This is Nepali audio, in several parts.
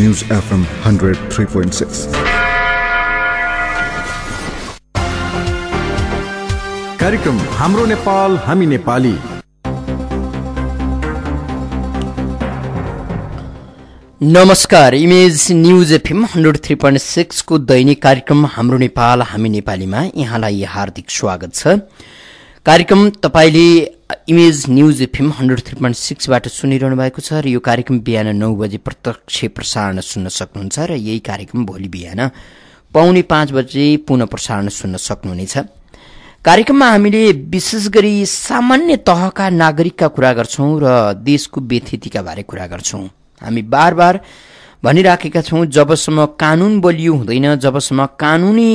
News FM 103.6. कार्यक्रम हाम्रो नेपाल हामी नेपाली नमस्कार image news FM hundred three point सिक्सको दैनिक कार्यक्रम हाम्रो नेपाल हामी नेपालीमा यहाँलाई हार्दिक स्वागत छ कार्यक्रम तपाईँले image news FM hundred three point सिक्सबाट सुनिरहनु भएको छ र यो कार्यक्रम बिहान नौ बजे प्रत्यक्ष प्रसारण सुन्न सक्नुहुन्छ र यही कार्यक्रम भोलि बिहान पाउने पाँच बजे पुनः प्रसारण सुन्न सक्नुहुनेछ कार्यक्रममा हामीले विशेष गरी सामान्य तहका नागरिकका कुरा गर्छौँ र देशको व्यथितिका बारे कुरा गर्छौँ हामी बार बार भनिराखेका छौँ जबसम्म कानुन बलियो हुँदैन जबसम्म कानुनी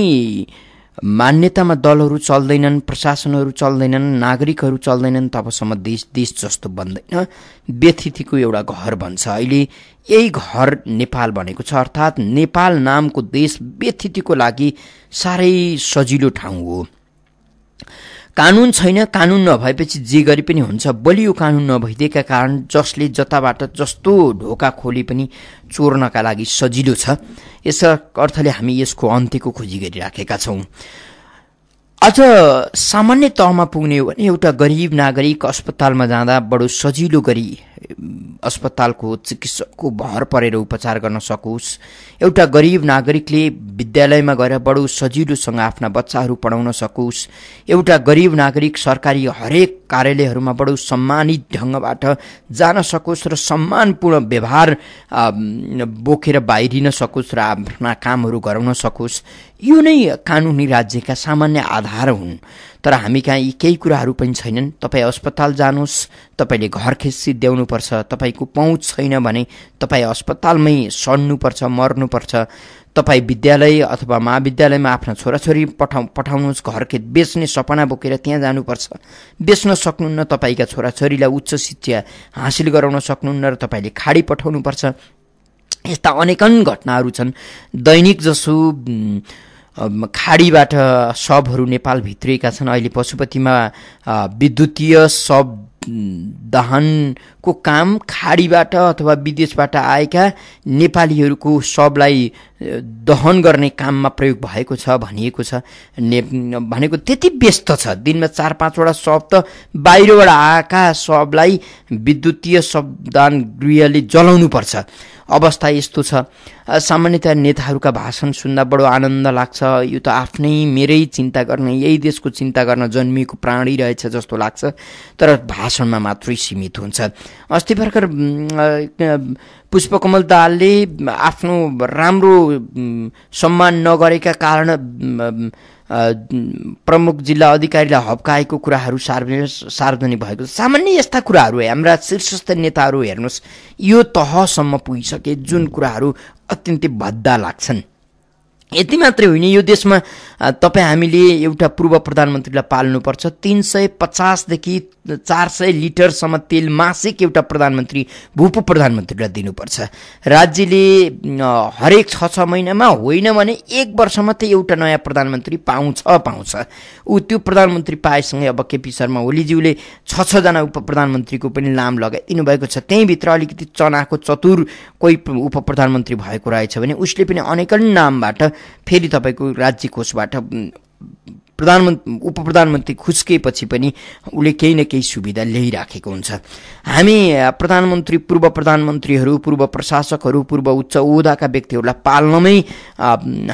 मान्यतामा दलहरू चल्दैनन् प्रशासनहरू चल्दैनन् नागरिकहरू चल्दैनन् तबसम्म देश देश जस्तो बन्दैन व्यथितिको एउटा घर भन्छ अहिले यही घर नेपाल भनेको छ अर्थात् नेपाल नामको देश व्यथितिको लागि साह्रै सजिलो ठाउँ हो कानुन छैन कानुन नभएपछि जे गरे पनि हुन्छ बलियो कानुन नभइदिएका कारण जसले जताबाट जस्तो ढोका खोले पनि चोर्नका लागि सजिलो छ यस अर्थले हामी यसको अन्त्यको खोजी गरिराखेका छौँ अझ सामान्य तहमा पुग्ने हो भने एउटा गरिब नागरिक अस्पतालमा जाँदा बडो सजिलो गरी अस्पतालको चिकित्सकको भर परेर उपचार गर्न सकोस् एउटा गरिब नागरिकले विद्यालयमा गएर बडो सजिलोसँग आफ्ना बच्चाहरू पढाउन सकोस् एउटा गरिब नागरिक सरकारी हरेक कार्यालयहरूमा बडो सम्मानित ढङ्गबाट जान सकोस् र सम्मानपूर्ण व्यवहार बोकेर बाहिरिन सकोस् र आफ्ना कामहरू गराउन सकोस् यो नै कानुनी राज्यका सामान्य आधार हुन् तर हामी कहाँ यी केही कुराहरू पनि छैनन् तपाईँ अस्पताल जानुहोस् तपाईँले घर खेसी देउनुपर्छ तपाईँको पहुँच छैन भने तपाईँ अस्पतालमै सड्नुपर्छ मर्नुपर्छ तपाईँ विद्यालय अथवा महाविद्यालयमा आफ्ना छोराछोरी पठाउ पठाउनुहोस् घर खेत बेच्ने सपना बोकेर त्यहाँ जानुपर्छ बेच्न सक्नुहुन्न तपाईँका छोराछोरीलाई उच्च शिक्षा हासिल गराउन सक्नुहुन्न र तपाईँले खाडी पठाउनुपर्छ यस्ता अनेकन घटनाहरू छन् दैनिक जसो खाडीबाट सबहरू नेपाल भित्रिएका छन् अहिले पशुपतिमा विद्युतीय सब दहनको काम खाडीबाट अथवा विदेशबाट आएका नेपालीहरूको शवलाई दहन गर्ने काममा प्रयोग भएको छ भनिएको छ ने भनेको त्यति व्यस्त छ दिनमा चार पाँचवटा शव त बाहिरबाट आएका शवलाई विद्युतीय दान गृहले जलाउनु पर्छ अवस्था यस्तो छ सामान्यतया नेताहरूका भाषण सुन्दा बडो आनन्द लाग्छ यो त आफ्नै मेरै चिन्ता गर्ने यही देशको चिन्ता गर्न जन्मिएको प्राणी रहेछ जस्तो लाग्छ तर भाषणमा मात्रै सीमित हुन्छ अस्ति भर्खर पुष्पकमल दालले आफ्नो राम्रो सम्मान नगरेका कारण प्रमुख जिल्ला अधिकारीलाई हप्काएको कुराहरू सार्वजनिक सार्वजनिक भएको सामान्य यस्ता कुराहरू हाम्रा शीर्षस्थ नेताहरू हेर्नुहोस् यो तहसम्म पुगिसके जुन कुराहरू अत्यन्तै भद्दा लाग्छन् यति मात्रै होइन यो देशमा तपाईँ हामीले एउटा पूर्व प्रधानमन्त्रीलाई पाल्नुपर्छ तिन सय पचासदेखि चार सय लिटरसम्म तेल मासिक एउटा प्रधानमन्त्री भूप प्रधानमन्त्रीलाई दिनुपर्छ राज्यले हरेक छ छ महिनामा होइन भने एक वर्ष मात्रै एउटा नयाँ प्रधानमन्त्री पाउँछ पाउँछ ऊ त्यो प्रधानमन्त्री पाएसँगै अब केपी शर्मा ओलीज्यूले छ छजना उप प्रधानमन्त्रीको पनि नाम लगाइदिनु भएको छ त्यहीँभित्र अलिकति चनाको चतुर कोही उप प्रधानमन्त्री भएको रहेछ भने उसले पनि अनेकन नामबाट फेरि तपाईँको राज्य कोषबाट पाठक प्रधानमन्त्री उप प्रधानमन्त्री खुस्किएपछि पनि उसले केही न केही सुविधा ल्याइराखेको हुन्छ हामी प्रधानमन्त्री पूर्व प्रधानमन्त्रीहरू पूर्व प्रशासकहरू पूर्व उच्च ओदाका व्यक्तिहरूलाई पाल्नमै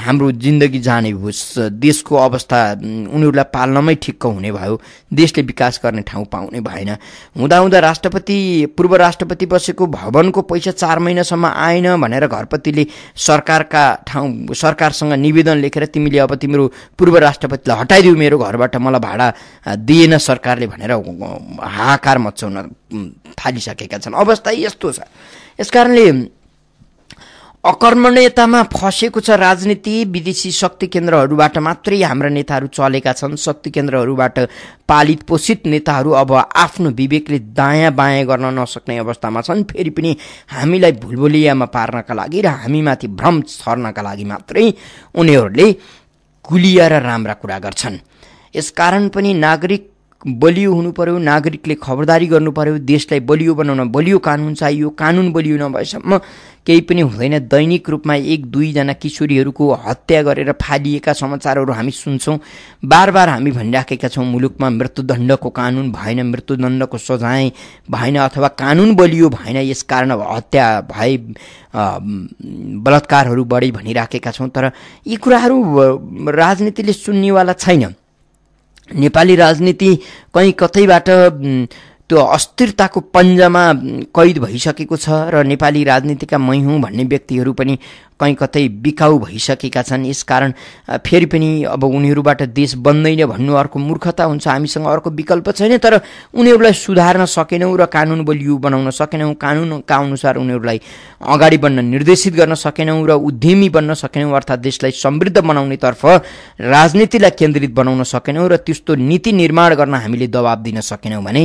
हाम्रो जिन्दगी जाने होस् देशको अवस्था उनीहरूलाई पाल्नमै ठिक्क हुने भयो देशले विकास गर्ने ठाउँ पाउने भएन हुँदाहुँदा राष्ट्रपति पूर्व राष्ट्रपति बसेको भवनको पैसा चार महिनासम्म आएन भनेर घरपतिले सरकारका ठाउँ सरकारसँग निवेदन लेखेर तिमीले अब तिम्रो पूर्व राष्ट्रपतिलाई हटाइदेऊ मेरो घरबाट मलाई भाडा दिएन सरकारले भनेर हाहाकार मचाउन थालिसकेका छन् अवस्था यस्तो छ यसकारणले अकर्मण्यतामा फँसेको छ राजनीति विदेशी शक्ति केन्द्रहरूबाट मात्रै हाम्रा नेताहरू चलेका छन् शक्ति केन्द्रहरूबाट पालित पोषित नेताहरू अब आफ्नो विवेकले दायाँ बायाँ गर्न नसक्ने अवस्थामा छन् फेरि पनि हामीलाई भुलभुलियामा पार्नका लागि र हामीमाथि भ्रम छर्नका लागि मात्रै उनीहरूले गुलिएर राम्रा कुरा गर्छन् यसकारण पनि नागरिक बलियो हुनु पर्यो नागरिकले खबरदारी गर्नु पर्यो देशलाई बलियो बनाउन बलियो कानुन चाहियो कानुन बलियो नभएसम्म केही पनि हुँदैन दैनिक रूपमा एक दुईजना किशोरीहरूको हत्या गरेर फालिएका समाचारहरू हामी सुन्छौँ बार बार हामी भनिराखेका छौँ मुलुकमा मृत्युदण्डको कानुन भएन मृत्युदण्डको सजाय भएन अथवा कानुन बलियो भएन यस कारण हत्या भए बलात्कारहरू बढी भनिराखेका छौँ तर यी कुराहरू राजनीतिले सुन्नेवाला छैन नेपाली राजनीति कहीँ कतैबाट त्यो अस्थिरताको पन्जामा कैद भइसकेको छ र नेपाली राजनीतिका मै हुँ भन्ने व्यक्तिहरू पनि कहीँ कतै बिकाउ भइसकेका छन् यसकारण फेरि पनि अब उनीहरूबाट देश बन्दैन भन्नु अर्को मूर्खता हुन्छ हामीसँग अर्को विकल्प छैन तर उनीहरूलाई सुधार्न सकेनौँ र कानुन बलियो बनाउन सकेनौँ कानुनका अनुसार उनीहरूलाई अगाडि बढ्न निर्देशित गर्न सकेनौँ र उद्यमी बन्न सकेनौँ अर्थात् देशलाई समृद्ध बनाउनेतर्फ राजनीतिलाई केन्द्रित बनाउन सकेनौँ र त्यस्तो नीति निर्माण गर्न हामीले दबाब दिन सकेनौँ भने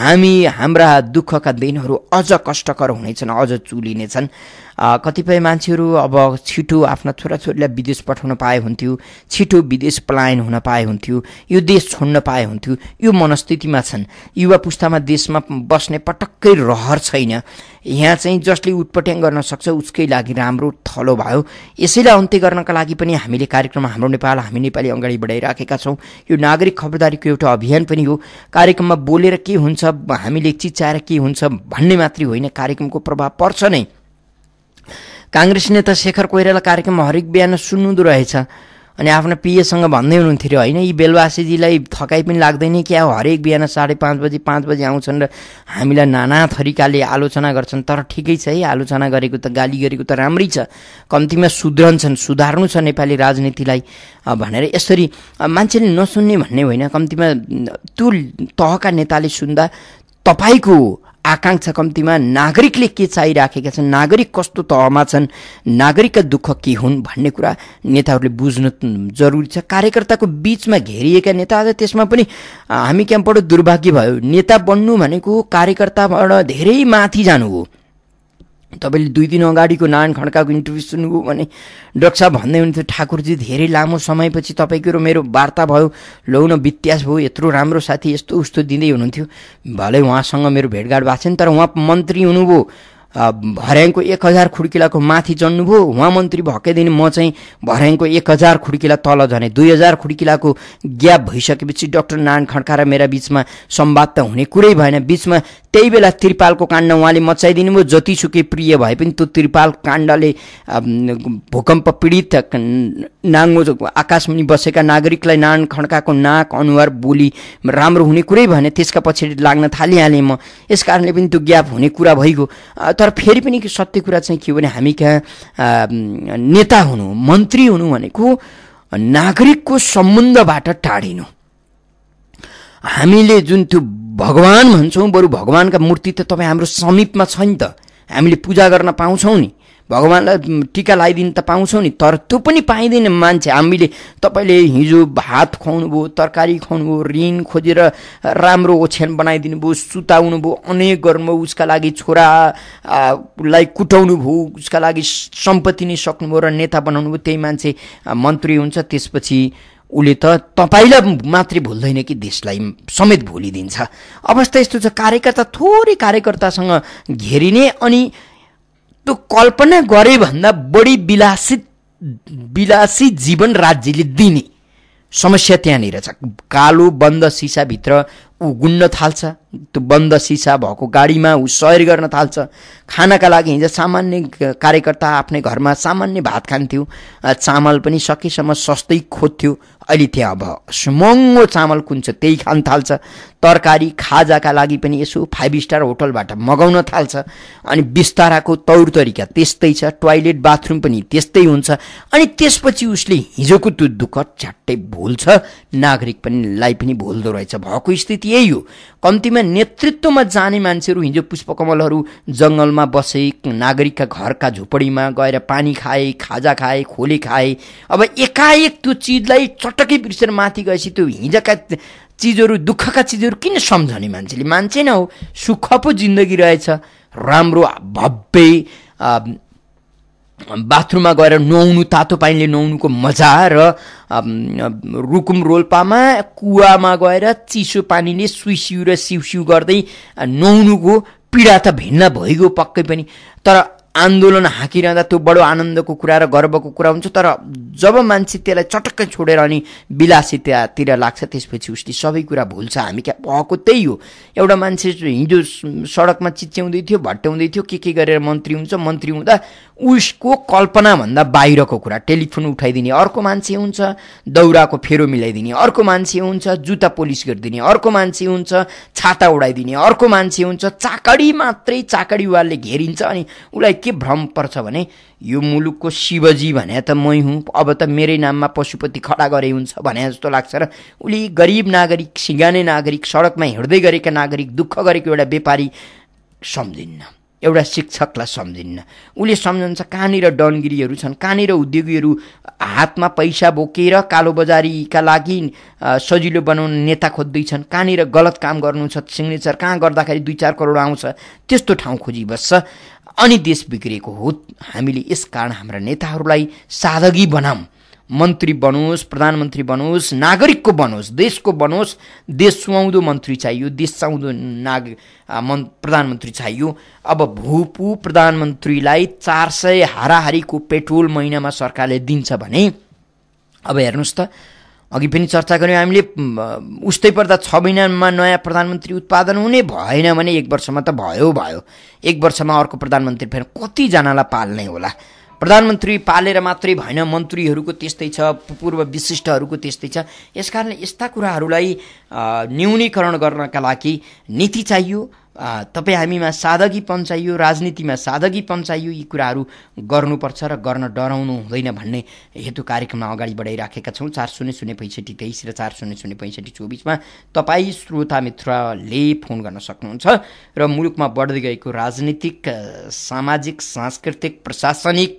हामी हाम्रा दुःखका दिनहरू अझ कष्टकर हुनेछन् अझ चुलिनेछन् कतिपय मान्छेहरू अब छिटो आफ्ना छोराछोरीलाई विदेश पठाउन पाए हुन्थ्यो छिटो विदेश पलायन हुन पाए हुन्थ्यो यो देश छोड्न पाए हुन्थ्यो यो मनस्थितिमा छन् युवा पुस्तामा देशमा बस्ने पटक्कै रहर छैन यहाँ चाहिँ जसले उत्पट्याङ गर्न सक्छ उसकै लागि राम्रो थलो भयो यसैलाई अन्त्य गर्नका लागि पनि हामीले कार्यक्रममा हाम्रो नेपाल हामी नेपाली अगाडि बढाइराखेका छौँ यो नागरिक खबरदारीको एउटा अभियान पनि हो कार्यक्रममा बोलेर के हुन्छ हामीले चिच्याएर के हुन्छ भन्ने मात्रै होइन कार्यक्रमको प्रभाव पर्छ नै काङ्ग्रेस नेता शेखर कोइराला कार्यक्रममा हरेक बिहान सुन्नुहुँदो रहेछ अनि आफ्नो पिएसँग भन्दै हुनुहुन्थ्यो होइन यी बेलवासीजीलाई थकाइ पनि लाग्दैन क्या हो हरेक बिहान साढे पाँच बजी पाँच बजी आउँछन् र हामीलाई नाना थरीकाले आलोचना गर्छन् तर ठिकै छ है आलोचना गरेको त गाली गरेको त राम्रै छ कम्तीमा सुध्रन्छन् सुधार्नु छ नेपाली राजनीतिलाई भनेर यसरी मान्छेले नसुन्ने भन्ने होइन कम्तीमा त्यो तहका नेताले सुन्दा तपाईँको आकाङ्क्षा कम्तीमा नागरिकले के चाहिराखेका छन् नागरिक कस्तो तहमा छन् नागरिकका दुःख के हुन् भन्ने कुरा नेताहरूले बुझ्नु जरुरी छ कार्यकर्ताको बिचमा घेरिएका नेता आज त्यसमा पनि हामी क्याम्पबाट दुर्भाग्य भयो नेता बन्नु भनेको कार्यकर्ताबाट धेरै माथि जानु हो तपाईँले दुई दिन अगाडिको नारायण खड्काको इन्टरभ्यू सुन्नुभयो भने डाक्टर साहब भन्दै हुनुहुन्थ्यो ठाकुरजी धेरै लामो समयपछि तपाईँको र मेरो वार्ता भयो लौन वित्यास भयो यत्रो राम्रो साथी यस्तो उस्तो दिँदै हुनुहुन्थ्यो भलै उहाँसँग मेरो भेटघाट भएको छैन तर उहाँ मन्त्री हुनुभयो भर्याङको एक हजार खुड्किलाको माथि जन्नुभयो उहाँ मन्त्री भएकैदेखि म चाहिँ भर्याङको एक हजार खुड्किला तल झने दुई हजार खुड्किलाको ग्याप भइसकेपछि डाक्टर नारायण खड्का र मेरा बिचमा संवाद त हुने कुरै भएन बिचमा त्यही बेला त्रिपालको काण्ड उहाँले मचाइदिनु भयो जतिसुकै प्रिय भए पनि त्यो त्रिपाल काण्डले भूकम्प पीडित नाङ्गो आकाशमुनि बसेका नागरिकलाई नारायण खड्काको नाक अनुहार बोली राम्रो हुने कुरै भएन त्यसका पछाडि लाग्न थालिहालेँ म यसकारणले पनि त्यो ग्याप हुने कुरा भइगयो तर फेरि पनि सत्य कुरा चाहिँ के हो भने हामी कहाँ नेता हुनु मन्त्री हुनु भनेको नागरिकको सम्बन्धबाट टाढिनु हामीले जुन त्यो भगवान् भन्छौँ बरु भगवान्का मूर्ति त तपाईँ हाम्रो समीपमा छ नि त हामीले पूजा गर्न पाउँछौँ नि भगवान्लाई टिका लगाइदिनु त पाउँछौ नि तर त्यो पनि पाइँदैन मान्छे हामीले तपाईँले हिजो भात खुवाउनु भयो तरकारी खुवाउनु भयो ऋण खोजेर राम्रो ओछ्यान बनाइदिनु भयो सुताउनु भयो अनेक गर्नुभयो उसका लागि छोरालाई कुटाउनु भयो उसका लागि सम्पत्ति नै सक्नुभयो र नेता बनाउनु भयो त्यही मान्छे मन्त्री हुन्छ त्यसपछि उसले त तपाईँलाई मात्रै भुल्दैन कि देशलाई समेत भुलिदिन्छ अवस्था यस्तो छ कार्यकर्ता थोरै कार्यकर्तासँग घेरिने अनि त्यो कल्पना गरे भन्दा बढी विलासित विलासी जीवन राज्यले दिने समस्या त्यहाँनिर छ कालो बन्द सिसाभित्र गुन्न थाल्छ त्यो बन्द सिसा भएको गाडीमा ऊ सयर गर्न थाल्छ खानाका लागि हिजो सामान्य कार्यकर्ता आफ्नै घरमा सामान्य भात खान्थ्यो चामल पनि सकेसम्म सस्तै खोज्थ्यो अहिले त्यहाँ अब महँगो चामल कुन छ त्यही खान थाल्छ तरकारी खाजाका लागि पनि यसो फाइभ स्टार होटलबाट मगाउन थाल्छ अनि बिस्ताराको तौर तरिका त्यस्तै छ टोइलेट बाथरुम पनि त्यस्तै हुन्छ अनि त्यसपछि उसले हिजोको त्यो दुःख झट्टै भुल्छ नागरिक पनि लाई पनि भुल्दो रहेछ भएको स्थिति यही हो कम्तीमा पार्टीमा नेतृत्वमा जाने मान्छेहरू हिजो पुष्पकमलहरू जङ्गलमा बसे नागरिकका घरका झुपडीमा गएर पानी खाए खाजा खाए खोले खाए अब एकाएक त्यो चिजलाई चटक्कै बिर्सेर माथि गएपछि त्यो हिजोका चिजहरू दुःखका चिजहरू किन सम्झने मान्छेले मान्छे नै हो सुख पो जिन्दगी रहेछ राम्रो भव्य बाथरुममा गएर नुहाउनु तातो पानीले नुहाउनुको मजा र रुकुम रोल्पामा कुवामा गएर चिसो पानीले सुइसिउ र सिउसिउ गर्दै नुहाउनुको पीडा त भिन्न भइगयो पक्कै पनि तर आन्दोलन हाँकिरहँदा त्यो बडो आनन्दको कुरा र गर्वको कुरा हुन्छ तर जब मान्छे त्यसलाई चटक्कै छोडेर अनि विलासितातिर लाग्छ त्यसपछि उसले सबै कुरा भुल्छ हामी क्या भएको त्यही हो एउटा मान्छे हिजो सडकमा चिच्याउँदै थियो भट्ट्याउँदै थियो के के गरेर मन्त्री हुन्छ मन्त्री हुँदा उसको कल्पनाभन्दा बाहिरको कुरा टेलिफोन उठाइदिने अर्को मान्छे हुन्छ दौराको फेरो मिलाइदिने अर्को मान्छे हुन्छ जुत्ता पोलिस गरिदिने अर्को मान्छे हुन्छ छाता उडाइदिने अर्को मान्छे हुन्छ चाकडी मात्रै चाकडी वाले घेरिन्छ अनि उसलाई के भ्रम पर्छ भने यो मुलुकको शिवजी भने त मै हुँ अब त मेरै नाममा पशुपति खडा गरे हुन्छ भने जस्तो लाग्छ र उसले गरिब नागरिक सिँगाने नागरिक सडकमा हिँड्दै गरेका नागरिक दुःख गरेको एउटा व्यापारी सम्झिन्न एउटा शिक्षकलाई सम्झिन्न उसले सम्झन्छ कहाँनिर डनगिरीहरू छन् कहाँनिर उद्योगीहरू हातमा पैसा बोकेर कालो बजारीका लागि सजिलो बनाउने नेता खोज्दैछन् कहाँनिर गलत काम गर्नु छ सिग्नेचर कहाँ गर्दाखेरि दुई चार करोड आउँछ त्यस्तो ठाउँ खोजी अनि देश बिग्रिएको हो हामीले यस कारण हाम्रा नेताहरूलाई सादगी बनाऊँ मन्त्री बनोस् प्रधानमन्त्री बनोस् नागरिकको बनोस् देशको बनोस् देश सुहाउँदो मन्त्री चाहियो देश सुहाउँदो नाग मन् प्रधानमन्त्री चाहियो अब भूपू प्रधानमन्त्रीलाई चार सय हाराहारीको पेट्रोल महिनामा सरकारले दिन्छ भने अब हेर्नुहोस् त अघि पनि चर्चा गऱ्यौँ हामीले उस्तै पर्दा छ महिनामा नयाँ प्रधानमन्त्री उत्पादन हुने भएन भने एक वर्षमा त भयो भयो एक वर्षमा अर्को प्रधानमन्त्री फेरि कतिजनालाई पाल्ने होला प्रधानमन्त्री पालेर मात्रै भएन मन्त्रीहरूको त्यस्तै छ पूर्व विशिष्टहरूको त्यस्तै छ यसकारणले यस्ता कुराहरूलाई न्यूनीकरण गर्नका लागि नीति चाहियो तपाईँ हामीमा सादगी पन्चाइयो राजनीतिमा सादगी पन्चाइयो यी कुराहरू गर्नुपर्छ र गर्न डराउनु हुँदैन भन्ने हेतु कार्यक्रममा अगाडि बढाइराखेका छौँ चार शून्य शून्य पैँसठी तेइस र चार शून्य शून्य पैँसठी चौबिसमा तपाईँ श्रोता मित्रले फोन गर्न सक्नुहुन्छ र मुलुकमा बढ्दै गएको राजनीतिक सामाजिक सांस्कृतिक प्रशासनिक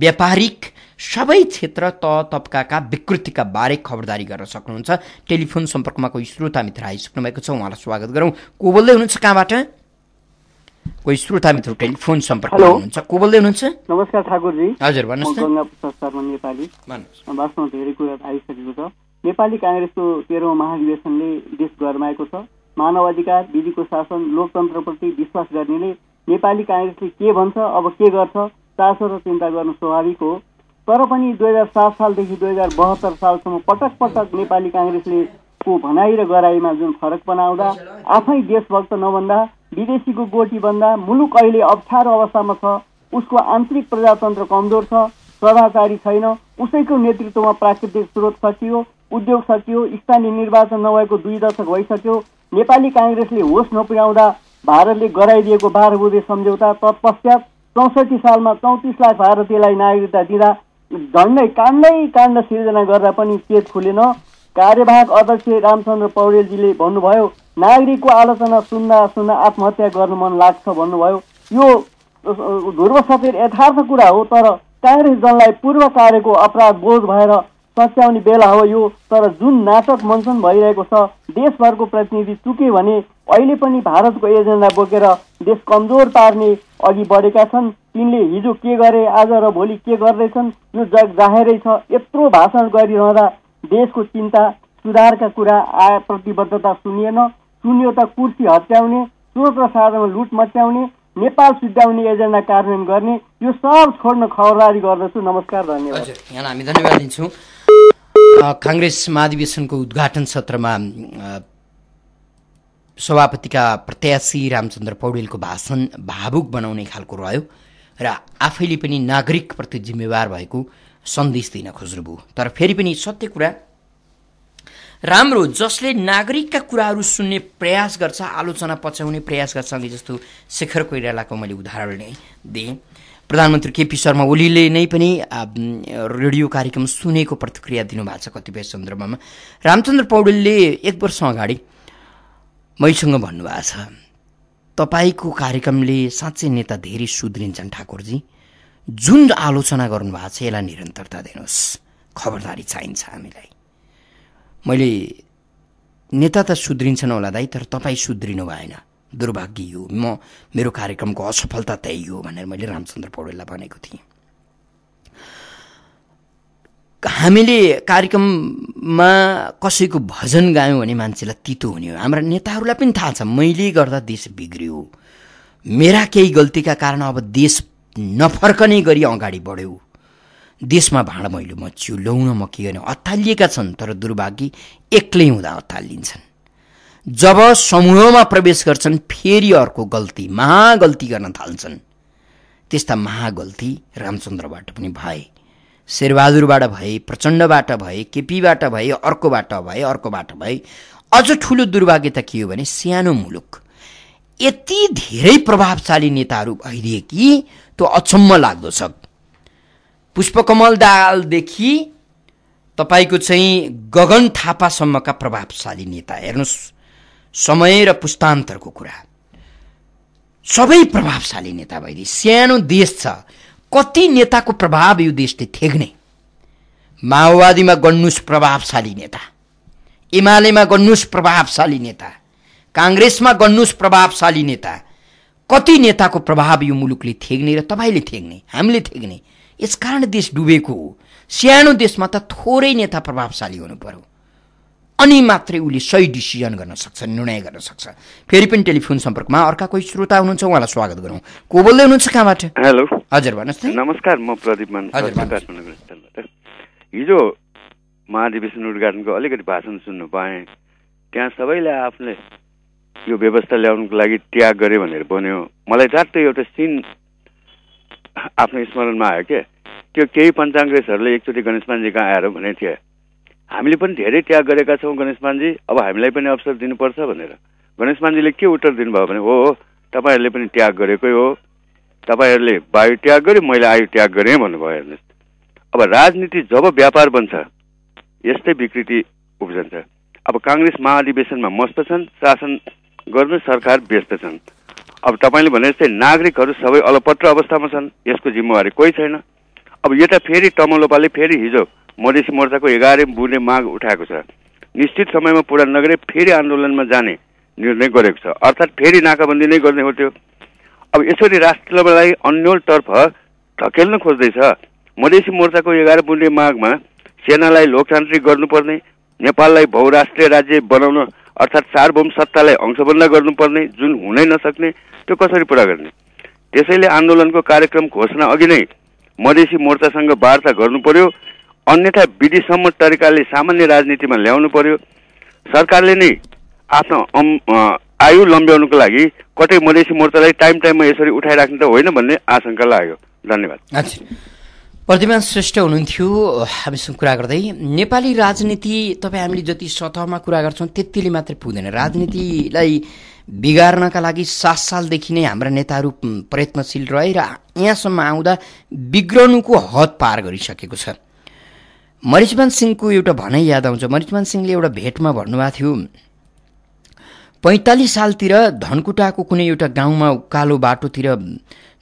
व्यापारिक सबै क्षेत्र तह तब्काका विकृतिका बारे खबरदारी गर्न सक्नुहुन्छ टेलिफोन सम्पर्कमा कोही श्रोता मित्र आइसक्नु भएको छ उहाँलाई स्वागत गरौँ को बोल्दै हुनुहुन्छ कहाँबाट कोही श्रोता मित्र टेलिफोन सम्पर्कमा हुनुहुन्छ को बोल्दै हुनुहुन्छ नमस्कार ठाकुरजी हजुर भन्नुहोस् धेरै छ नेपाली काङ्ग्रेसको तेह्रौँ महाधिवेशनले देश गरमाएको छ मानव अधिकार विधिको शासन लोकतन्त्रप्रति विश्वास गर्नेले नेपाली काङ्ग्रेसले के भन्छ अब के गर्छ चासो र चिन्ता गर्नु स्वाभाविक हो तर पनि दुई हजार सात सालदेखि दुई हजार बहत्तर सालसम्म पटक पटक नेपाली काङ्ग्रेसले को भनाइ र गराइमा जुन फरक बनाउँदा आफै देशभक्त नभन्दा विदेशीको गोटी भन्दा मुलुक अहिले अप्ठ्यारो अवस्थामा छ उसको आन्तरिक प्रजातन्त्र कमजोर छ सदाचारी छैन उसैको नेतृत्वमा प्राकृतिक स्रोत सकियो उद्योग सकियो स्थानीय निर्वाचन नभएको दुई दशक भइसक्यो नेपाली काङ्ग्रेसले होस नपुर्याउँदा भारतले गराइदिएको बाह्र बुधे सम्झौता तत्पश्चात चौसठी सालमा चौतिस लाख भारतीयलाई नागरिकता दिँदा झन्डै काण्डै काण्ड सिर्जना गर्दा पनि पेट खुलेन कार्यवाहक अध्यक्ष रामचन्द्र पौडेलजीले भन्नुभयो नागरिकको आलोचना सुन्दा सुन्दा आत्महत्या गर्नु मन लाग्छ भन्नुभयो यो ध्रुव सफेद यथार्थ कुरा हो तर काङ्ग्रेस दललाई पूर्व कार्यको अपराध बोध भएर सच्याउने बेला हो यो तर जुन नाटक मञ्चन भइरहेको छ देशभरको प्रतिनिधि चुके भने अहिले पनि भारतको एजेन्डा बोकेर देश कमजोर पार्ने अघि बढेका छन् तिनले हिजो के गरे आज र भोलि के गर्दैछन् यो जग जाहेरै छ यत्रो भाषण गरिरहँदा देशको चिन्ता सुधारका कुरा आय प्रतिबद्धता सुनिएन सुन्यो त कुर्सी हत्याउने स्रोत र साधनमा लुट मच्याउने नेपाल सुध्याउने एजेन्डा कार्यान्वयन गर्ने यो सब छोड्न खबरदारी गर्दछु नमस्कार धन्यवाद यहाँ हामी धन्यवाद दिन्छौँ काङ्ग्रेस महाधिवेशनको उद्घाटन सत्रमा सभापतिका प्रत्याशी रामचन्द्र पौडेलको भाषण भावुक बनाउने खालको रह्यो र आफैले पनि नागरिकप्रति जिम्मेवार भएको सन्देश दिन खोज्नुभयो तर फेरि पनि सत्य कुरा राम्रो जसले नागरिकका कुराहरू सुन्ने प्रयास गर्छ आलोचना पछ्याउने प्रयास गर्छ अघि जस्तो शेखर कोइरालाको मैले उदाहरण नै दिएँ प्रधानमन्त्री केपी शर्मा ओलीले नै पनि रेडियो कार्यक्रम सुनेको प्रतिक्रिया दिनुभएको छ कतिपय सन्दर्भमा रामचन्द्र पौडेलले एक वर्ष अगाडि मैसँग भन्नुभएको छ तपाईँको कार्यक्रमले साँच्चै नेता धेरै सुध्रिन्छन् ठाकुरजी जुन आलोचना गर्नुभएको छ यसलाई निरन्तरता दिनुहोस् खबरदारी चाहिन्छ हामीलाई मैले नेता त सुध्रिन्छन् होला दाई तर तपाईँ सुध्रिनु भएन दुर्भाग्य हो म मेरो कार्यक्रमको असफलता त्यही हो भनेर मैले रामचन्द्र पौडेललाई भनेको थिएँ हामीले कार्यक्रममा कसैको भजन गायौँ भने मान्छेलाई तितो हुने हो हाम्रा नेताहरूलाई पनि थाहा छ मैले गर्दा देश बिग्रियो मेरा केही गल्तीका कारण अब देश नफर्कने गरी अगाडि बढ्यो देशमा भाँडा मैले म चिउल्याउन म के गर्ने अत्तालिएका छन् तर दुर्भाग्य एक्लै हुँदा अत्तालिन्छन् जब समूहमा प्रवेश गर्छन् फेरि अर्को गल्ती महागल्ती गर्न थाल्छन् त्यस्ता महागल्ती रामचन्द्रबाट पनि भए शेरबहादुरबाट भए प्रचण्डबाट भए केपीबाट भए अर्कोबाट भए अर्कोबाट भए अझ ठुलो दुर्भाग्य त के हो भने सानो मुलुक यति धेरै प्रभावशाली नेताहरू भइदिए कि त्यो अचम्म लाग्दो छ पुष्पकमल दालदेखि तपाईँको चाहिँ गगन थापासम्मका प्रभावशाली नेता हेर्नुहोस् समय र पुस्तान्तरको कुरा सबै प्रभावशाली नेता भइदिए सानो देश छ कति नेताको प्रभाव यो देशले थेग्ने माओवादीमा गन्नुस प्रभावशाली नेता एमालेमा गन्नुस प्रभावशाली नेता काङ्ग्रेसमा गन्नुस प्रभावशाली नेता कति नेताको प्रभाव यो मुलुकले थेग्ने र तपाईँले थेग्ने हामीले थेग्ने यसकारण देश डुबेको हो सानो देशमा त थोरै नेता प्रभावशाली हुनु पर्यो अनि मात्रै उसले सही डिसिजन गर्न सक्छ निर्णय गर्न सक्छ फेरि पनि टेलिफोन सम्पर्कमा अर्का कोही श्रोता हुनुहुन्छ उहाँलाई स्वागत गरौँ को बोल्दै हुनुहुन्छ कहाँबाट हेलो हजुर भन्नुहोस् नमस्कार म प्रदीप हिजो महाधिवेशन उद्घाटनको अलिकति भाषण सुन्नु पाएँ त्यहाँ सबैले आफूले यो व्यवस्था ल्याउनुको लागि त्याग गरे भनेर भन्यो मलाई झट्टै एउटा सिन आफ्नो स्मरणमा आयो क्या त्यो केही पञ्चाङ्ग्रेसहरूले एकचोटि गणेश कहाँ आएर भनेको थिएँ हामीले पनि धेरै त्याग गरेका छौँ गणेशमानजी अब हामीलाई पनि अवसर दिनुपर्छ भनेर गणेशमानजीले के उत्तर दिनुभयो भने हो तपाईँहरूले पनि त्याग गरेकै हो तपाईँहरूले वायु त्याग गर्यो मैले आयु त्याग गरेँ भन्नुभयो हेर्नुहोस् अब राजनीति जब व्यापार बन्छ यस्तै विकृति उब्जन्छ अब काङ्ग्रेस महाधिवेशनमा मस्त छन् शासन गर्नु सरकार व्यस्त छन् अब तपाईँले भने जस्तै नागरिकहरू सबै अलपत्र अवस्थामा छन् यसको जिम्मेवारी कोही छैन अब यता फेरि टमलोपाले फेरि हिजो मधेसी मोर्चाको एघारै बुले माग उठाएको छ निश्चित समयमा पुरा नगरे फेरि आन्दोलनमा जाने निर्णय गरेको छ अर्थात् फेरि नाकाबन्दी नै गर्ने हो त्यो अब यसरी राष्ट्रलाई अन्यलतर्फ धकेल्न खोज्दैछ मधेसी मोर्चाको एघार बुले मागमा सेनालाई लोकतान्त्रिक गर्नुपर्ने नेपाललाई बहुराष्ट्रिय राज्य बनाउन अर्थात् सार्वभौम सत्तालाई अंशबन्द गर्नुपर्ने जुन हुनै नसक्ने त्यो कसरी पुरा गर्ने त्यसैले आन्दोलनको कार्यक्रम घोषणा अघि नै मधेसी मोर्चासँग वार्ता गर्नु पर्यो अन्यथा विधिसम्म तरिकाले सामान्य राजनीतिमा ल्याउनु पर्यो सरकारले नै आफ्नो आयु लम्ब्याउनुको लागि कतै मधेसी मोर्चालाई टाइम टाइममा यसरी उठाइराख्नु त होइन भन्ने आशंका लाग्यो धन्यवाद प्रतिमान श्रेष्ठ हुनुहुन्थ्यो हामीसँग कुरा गर्दै नेपाली राजनीति तपाईँ हामीले जति सतहमा कुरा गर्छौँ त्यतिले मात्रै पुग्दैन राजनीतिलाई बिगार्नका लागि सात सालदेखि नै हाम्रा नेताहरू प्रयत्नशील रहे र यहाँसम्म आउँदा बिग्रनुको हद पार गरिसकेको छ मरिचमान सिंहको एउटा भनाइ याद आउँछ मरिचमान सिंहले एउटा भेटमा भन्नुभएको थियो पैँतालिस सालतिर धनकुटाको कुनै एउटा गाउँमा उकालो बाटोतिर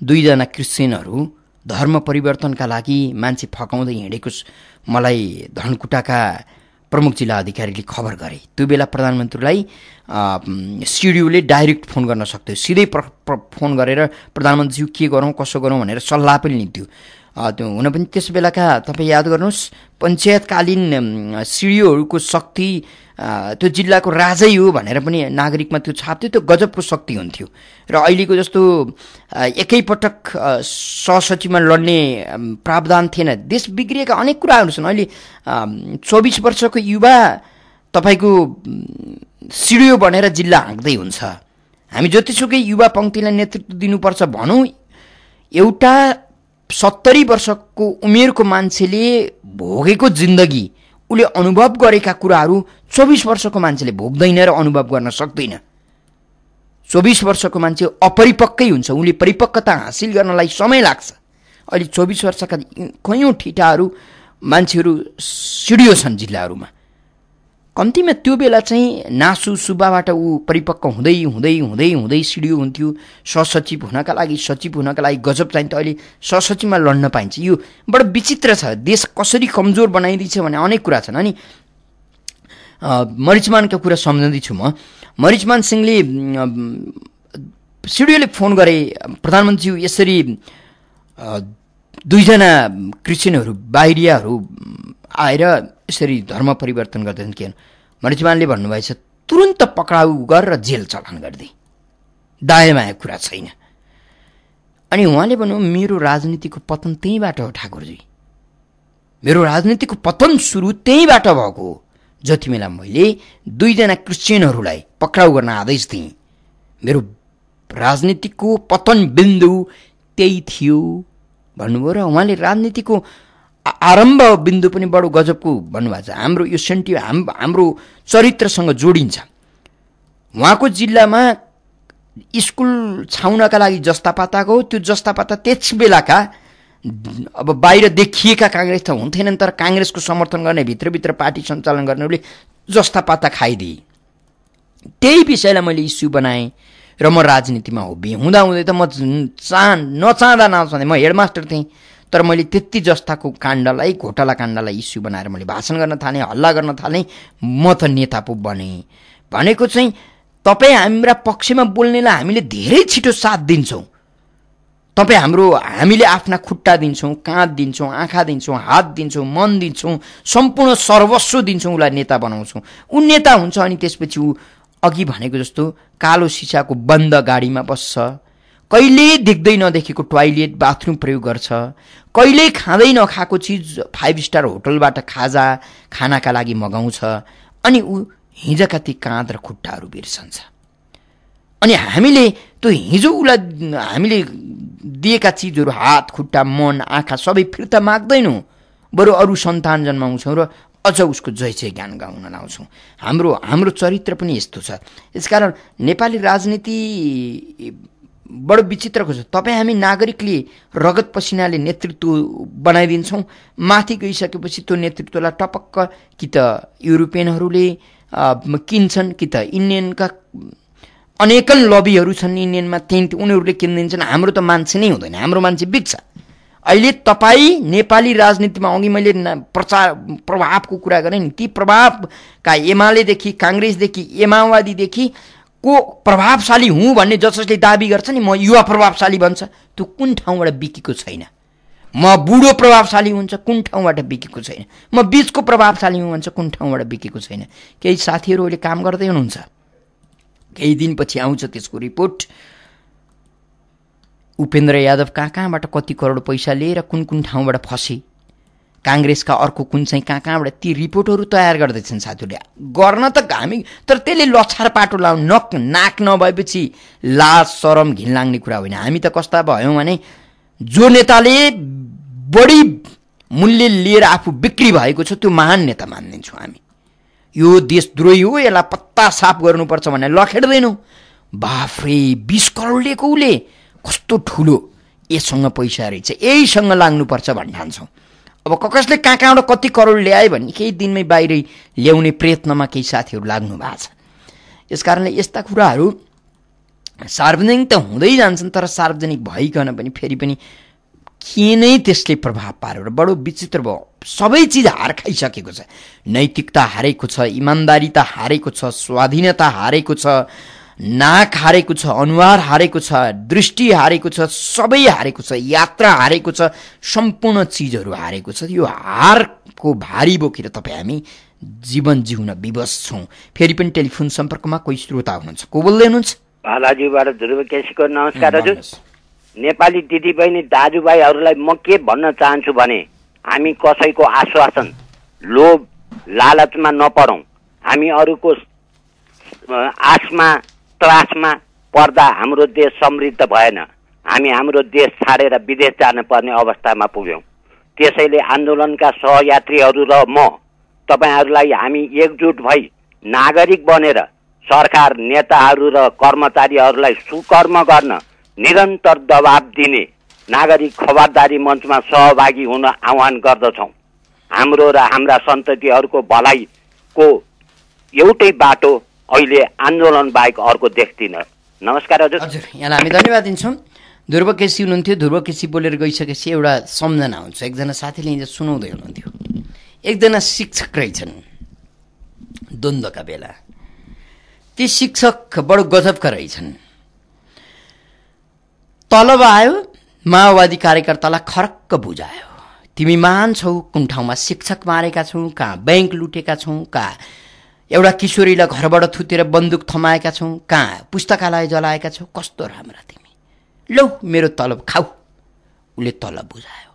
दुईजना क्रिस्चियनहरू धर्म परिवर्तनका लागि मान्छे फकाउँदै हिँडेको मलाई धनकुटाका प्रमुख जिल्ला अधिकारीले खबर गरे त्यो बेला प्रधानमन्त्रीलाई सिडिओले डाइरेक्ट फोन गर्न सक्थ्यो सिधै प्र, प्र, फोन गरेर प्रधानमन्त्रीज्यू के गरौँ कसो गरौँ भनेर सल्लाह पनि लिन्थ्यो त्यो हुन पनि त्यस बेलाका तपाईँ याद गर्नुहोस् पञ्चायतकालीन सिडिओहरूको शक्ति त्यो जिल्लाको राजै हो भनेर पनि नागरिकमा त्यो छाप्थ्यो त्यो गजबको शक्ति हुन्थ्यो र अहिलेको जस्तो एकैपटक सहसचिवमा लड्ने प्रावधान थिएन देश बिग्रिएका अनेक कुराहरू छन् अहिले चौबिस वर्षको युवा तपाईँको सिडियो बनेर जिल्ला हाँक्दै हुन्छ हामी जतिसुकै युवा पङ्क्तिलाई नेतृत्व दिनुपर्छ भनौँ एउटा सत्तरी वर्षको उमेरको मान्छेले भोगेको जिन्दगी उसले अनुभव गरेका कुराहरू चौबिस वर्षको मान्छेले भोग्दैन र अनुभव गर्न सक्दैन चौबिस वर्षको मान्छे अपरिपक्कै हुन्छ उसले परिपक्वता हासिल गर्नलाई समय लाग्छ अहिले चौबिस वर्षका कैयौँ ठिटाहरू मान्छेहरू सिडियो छन् जिल्लाहरूमा कम्तीमा त्यो बेला चाहिँ नासु सुब्बाबाट ऊ परिपक्व हुँदै हुँदै हुँदै हुँदै सिडियो हुन्थ्यो सहसचिव हुनका लागि सचिव हुनका लागि गजब चाहिँ त अहिले सहसचिवमा लड्न पाइन्छ यो बडो विचित्र छ देश कसरी कमजोर बनाइदिन्छ भने अनेक कुरा छन् अनि मरिचमानका कुरा सम्झँदैछु म मरिचमान सिंहले सिडियोले फोन गरे प्रधानमन्त्री यसरी दुईजना क्रिस्चियनहरू बाहिरियाहरू आएर यसरी धर्म परिवर्तन गर्दैन किन मरिचमानले भन्नुभएछ तुरन्त पक्राउ गर र जेल चलान गरिदिए दायमाया कुरा छैन अनि उहाँले भन्नु मेरो राजनीतिको पतन त्यहीँबाट हो ठाकुरजी मेरो राजनीतिको पतन सुरु त्यहीँबाट भएको हो जति बेला मैले दुईजना क्रिस्चियनहरूलाई पक्राउ गर्न आदेश दिएँ मेरो राजनीतिको पतन बिन्दु त्यही थियो भन्नुभयो र उहाँले राजनीतिको आरम्भ बिन्दु पनि बडो गजबको भन्नुभएको छ हाम्रो यो सेन्टि हाम हाम्रो चरित्रसँग जोडिन्छ उहाँको जिल्लामा स्कुल छाउनका लागि जस्ता जस्तापाताको त्यो जस्ता पाता त्यस बेलाका अब बाहिर देखिएका काङ्ग्रेस त हुन्थेनन् तर काङ्ग्रेसको समर्थन गर्ने भित्रभित्र पार्टी सञ्चालन गर्नेहरूले पाता खाइदिए त्यही विषयलाई मैले इस्यु बनाएँ र म राजनीतिमा हुँदा हुँदै त म चाह नचाहँदा नचाहँदै म हेडमास्टर थिएँ तर मैले त्यति जस्ताको काण्डलाई घोटाला काण्डलाई इस्यु बनाएर मैले भाषण गर्न थालेँ हल्ला गर्न थालेँ म त नेता पो बने भनेको चाहिँ तपाईँ हाम्रा पक्षमा बोल्नेलाई हामीले धेरै छिटो साथ दिन्छौँ तपाईँ हाम्रो हामीले आफ्ना खुट्टा दिन्छौँ काँध दिन्छौँ आँखा दिन्छौँ हात दिन्छौँ मन दिन्छौँ सम्पूर्ण सर्वस्व दिन्छौँ उसलाई नेता बनाउँछौँ ऊ नेता हुन्छ अनि त्यसपछि ऊ अघि भनेको जस्तो कालो सिसाको बन्द गाडीमा बस्छ कहिले देख्दै नदेखेको टोइलेट बाथरुम प्रयोग गर्छ कहिले खाँदै नखाएको चिज फाइभ स्टार होटलबाट खाजा खानाका लागि मगाउँछ अनि ऊ हिजका ती काँध र खुट्टाहरू बिर्सन्छ अनि हामीले त्यो हिजो उसलाई हामीले दिएका चिजहरू हात खुट्टा मन आँखा सबै फिर्ता माग्दैनौँ बरु अरू सन्तान जन्माउँछौँ र अझ उसको जय जय ज्ञान गाउन लाउँछौँ हाम्रो हाम्रो चरित्र पनि यस्तो छ यसकारण नेपाली राजनीति बडो विचित्रको छ तपाईँ हामी नागरिकले रगत पसिनाले नेतृत्व बनाइदिन्छौँ माथि गइसकेपछि त्यो नेतृत्वलाई टपक्क कि त युरोपियनहरूले किन्छन् कि त इन्डियनका अनेकन लबीहरू छन् इन्डियनमा त्यहीँ उनीहरूले किनिदिन्छन् हाम्रो त मान्छे नै हुँदैन हाम्रो मान्छे बिग्छ अहिले तपाईँ नेपाली राजनीतिमा अघि मैले प्रचार प्रभावको कुरा गरेँ नि ती प्रभावका एमालेदेखि काङ्ग्रेसदेखि एमाओवादीदेखि को प्रभावशाली हुँ भन्ने जस जसले दाबी गर्छ नि म युवा प्रभावशाली भन्छ त्यो कुन ठाउँबाट बिकेको छैन म बुढो प्रभावशाली हुन्छ कुन ठाउँबाट बिकेको छैन म बिचको प्रभावशाली हुँ भन्छ कुन ठाउँबाट बिकेको छैन केही साथीहरू अहिले काम गर्दै हुनुहुन्छ केही दिनपछि आउँछ त्यसको रिपोर्ट उपेन्द्र यादव कहाँ कहाँबाट कति करोड पैसा लिएर कुन कुन ठाउँबाट फसे काङ्ग्रेसका अर्को कुन चाहिँ कहाँ कहाँबाट ती रिपोर्टहरू तयार गर्दैछन् साथीहरूले गर्न त हामी तर त्यसले लछार पाटो लाउ नक नाक नभएपछि लाज सरम घिन लाग्ने कुरा होइन हामी त कस्ता भयौँ भने जो नेताले बढी मूल्य लिएर आफू बिक्री भएको छ त्यो महान नेता मानिदिन्छौँ हामी यो देश द्रोही हो यसलाई पत्ता साफ गर्नुपर्छ भने लखेड्दैनौँ बाफ्रे बिस करोडले लिएको उसले कस्तो ठुलो यससँग पैसा रहेछ यहीसँग लाग्नुपर्छ भन्ठान्छौँ अब ककसले कहाँ कहाँबाट कति करोड ल्याए भने केही दिनमै बाहिरै ल्याउने प्रयत्नमा केही साथीहरू लाग्नु भएको छ यसकारणले कारणले यस्ता कुराहरू सार्वजनिक त हुँदै जान्छन् तर सार्वजनिक भइकन पनि फेरि पनि के नै त्यसले प्रभाव पार्यो र बडो विचित्र भयो सबै चिज हार खाइसकेको छ नैतिकता हारेको छ इमान्दारी त हारेको छ स्वाधीनता हारेको छ नाक हारेको छ अनुहार हारेको छ दृष्टि हारेको छ सबै हारेको छ यात्रा हारेको छ सम्पूर्ण चिजहरू हारेको छ यो हारको भारी बोकेर तपाईँ हामी जीवन जिउन विवश छौँ फेरि पनि टेलिफोन सम्पर्कमा कोही श्रोता हुनुहुन्छ को बोल्दै हुनुहुन्छ बालाजीबाट ध्रुव नमस्कार नेपाली दिदीबहिनी दाजुभाइहरूलाई म के भन्न चाहन्छु भने हामी कसैको आश्वासन लोभ लालचमा नपरौँ हामी अरूको आशमा त्रासमा पर्दा हाम्रो देश समृद्ध भएन हामी हाम्रो देश छाडेर विदेश जानुपर्ने अवस्थामा पुग्यौँ त्यसैले आन्दोलनका सहयात्रीहरू र म तपाईँहरूलाई हामी एकजुट भई नागरिक बनेर सरकार नेताहरू र कर्मचारीहरूलाई सुकर्म गर्न निरन्तर दबाब दिने नागरिक खबरदारी मञ्चमा सहभागी हुन आह्वान गर्दछौँ हाम्रो र हाम्रा सन्ततिहरूको भलाइको एउटै बाटो अहिले आन्दोलन बाहेक अर्को देख्दिनँ नमस्कार हजुर हजुर यहाँलाई हामी धन्यवाद दिन्छौँ ध्रुव केसी हुनुहुन्थ्यो ध्रुव केसी बोलेर गइसकेपछि एउटा सम्झना हुन्छ एकजना साथीले हिजो सुनाउँदै हुनुहुन्थ्यो एकजना शिक्षक रहेछन् द्वन्द्वका बेला ती शिक्षक बडो गजबका रहेछन् तलब आयो माओवादी कार्यकर्तालाई खरक्क बुझायो तिमी महान छौ कुन ठाउँमा शिक्षक मारेका छौ कहाँ ब्याङ्क लुटेका छौ कहाँ एउटा किशोरीलाई घरबाट थुतेर बन्दुक थमाएका छौँ कहाँ पुस्तकालय जलाएका छौ कस्तो राम्रा तिमी लौ मेरो तलब खाऊ उसले तलब बुझायो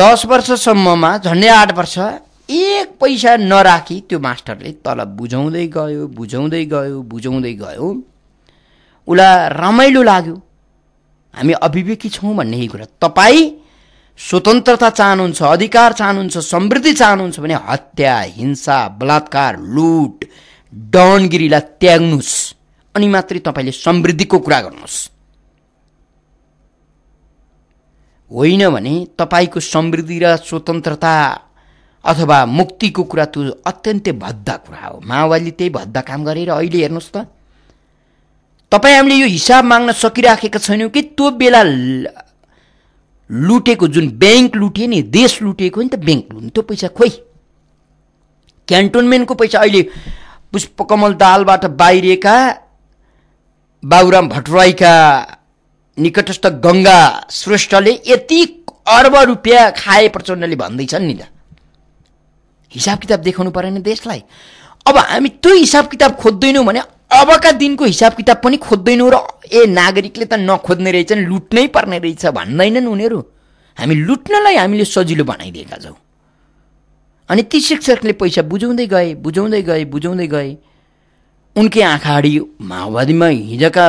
दस वर्षसम्ममा झन्डै आठ वर्ष एक पैसा नराखी त्यो मास्टरले तलब बुझाउँदै गयो बुझाउँदै गयो बुझाउँदै गयो उसलाई रमाइलो लाग्यो हामी अभिवेकी छौँ भन्ने कुरा तपाईँ स्वतन्त्रता चाहनुहुन्छ अधिकार चाहनुहुन्छ समृद्धि चाहनुहुन्छ भने हत्या हिंसा बलात्कार लुट डनगिरीलाई त्याग्नुहोस् अनि मात्रै तपाईँले समृद्धिको कुरा गर्नुहोस् होइन भने तपाईँको समृद्धि र स्वतन्त्रता अथवा मुक्तिको कुरा त्यो अत्यन्तै भद्दा कुरा हो माओवादीले त्यही भद्दा काम गरेर अहिले हेर्नुहोस् त तपाईँ हामीले यो हिसाब माग्न सकिराखेका छैनौँ कि त्यो बेला लुटेको जुन ब्याङ्क लुटियो नि देश लुटेको नि त ब्याङ्क लुट्नु त्यो पैसा खोइ क्यान्टोनमेन्टको पैसा अहिले पुष्पकमल दालबाट बाहिरिएका बाबुराम भट्टराईका निकटस्थ गङ्गा श्रेष्ठले यति अर्ब रुपियाँ खाए प्रचण्डले भन्दैछन् नि त हिसाब किताब देखाउनु परेन देशलाई अब हामी त्यो हिसाब किताब खोज्दैनौँ भने अबका दिनको हिसाब किताब पनि खोज्दैनौँ र ए नागरिकले त नखोज्ने रहेछन् लुट्नै पर्ने रहेछ भन्दैनन् उनीहरू हामी लुट्नलाई हामीले सजिलो बनाइदिएका छौँ अनि ती शिक्षकले पैसा बुझाउँदै गए बुझाउँदै गए बुझाउँदै गए उनकै आँखा अडि माओवादीमा हिजका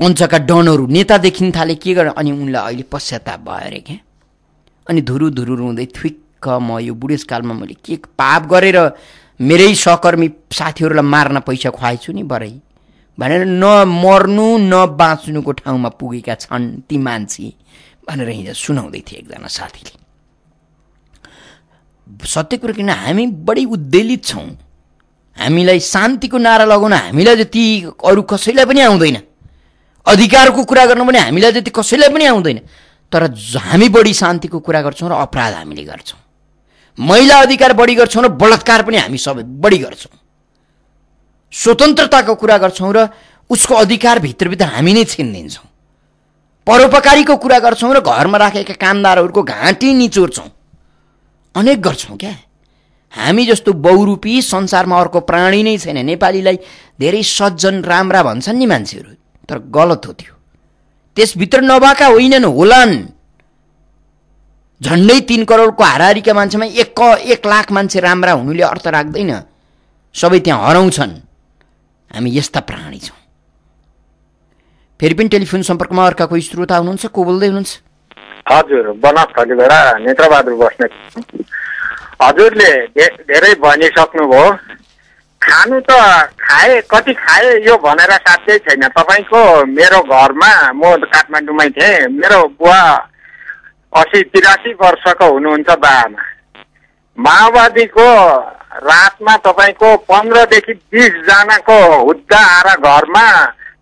पञ्चका डनहरू नेता देखिन थाले के गर अनि उनलाई अहिले पश्चाताप भयो अरे क्या अनि धुरु धुरु रुँदै थ्विक्क म यो बुढेसकालमा मैले के पाप गरेर मेरै सहकर्मी साथीहरूलाई मार्न पैसा खुवाएछु नि बरै भनेर न मर्नु न बाँच्नुको ठाउँमा पुगेका छन् ती मान्छे भनेर हिजो सुनाउँदै थिए एकजना साथीले सत्य कुरो किन हामी बढी उद्वेलित छौँ हामीलाई शान्तिको नारा लगाउन हामीलाई जति अरू कसैलाई पनि आउँदैन अधिकारको कुरा गर्नु पनि हामीलाई जति कसैलाई पनि आउँदैन तर हामी बढी शान्तिको कुरा गर्छौँ र अपराध हामीले गर्छौँ महिला अधिकार बढी गर्छौँ र बलात्कार पनि हामी सबै बढी गर्छौँ स्वतन्त्रताको कुरा गर्छौँ र उसको अधिकार भित्रभित्र हामी नै छिनिदिन्छौँ परोपकारीको कुरा गर्छौँ र घरमा राखेका कामदारहरूको घाँटी निचोर्छौँ अनेक गर्छौँ क्या हामी जस्तो बहुरूपी संसारमा अर्को प्राणी नै छैन नेपालीलाई धेरै सज्जन राम्रा भन्छन् नि मान्छेहरू तर गलत हो त्यो त्यसभित्र नभएका होइनन् होलान् झन्डै तिन करोडको हाराहारीका मान्छेमा एक एक लाख मान्छे राम्रा हुनुले अर्थ राख्दैन सबै त्यहाँ हराउँछन् हामी यस्ता प्राणी छौँ फेरि पनि टेलिफोन सम्पर्कमा अर्का अर्काको श्रोता हुनुहुन्छ को बोल्दै हुनुहुन्छ हजुर बनास खलिभेडा नेत्रबहादुर बस्ने हजुरले धेरै भनिसक्नुभयो खानु त खाए कति खाए यो भनेर साध्यै छैन तपाईँको मेरो घरमा म काठमाडौँमै थिएँ मेरो बुवा असी तिरासी वर्षको हुनुहुन्छ बाआमा माओवादीको रातमा तपाईँको पन्ध्रदेखि बिसजनाको हुद्दा आएर घरमा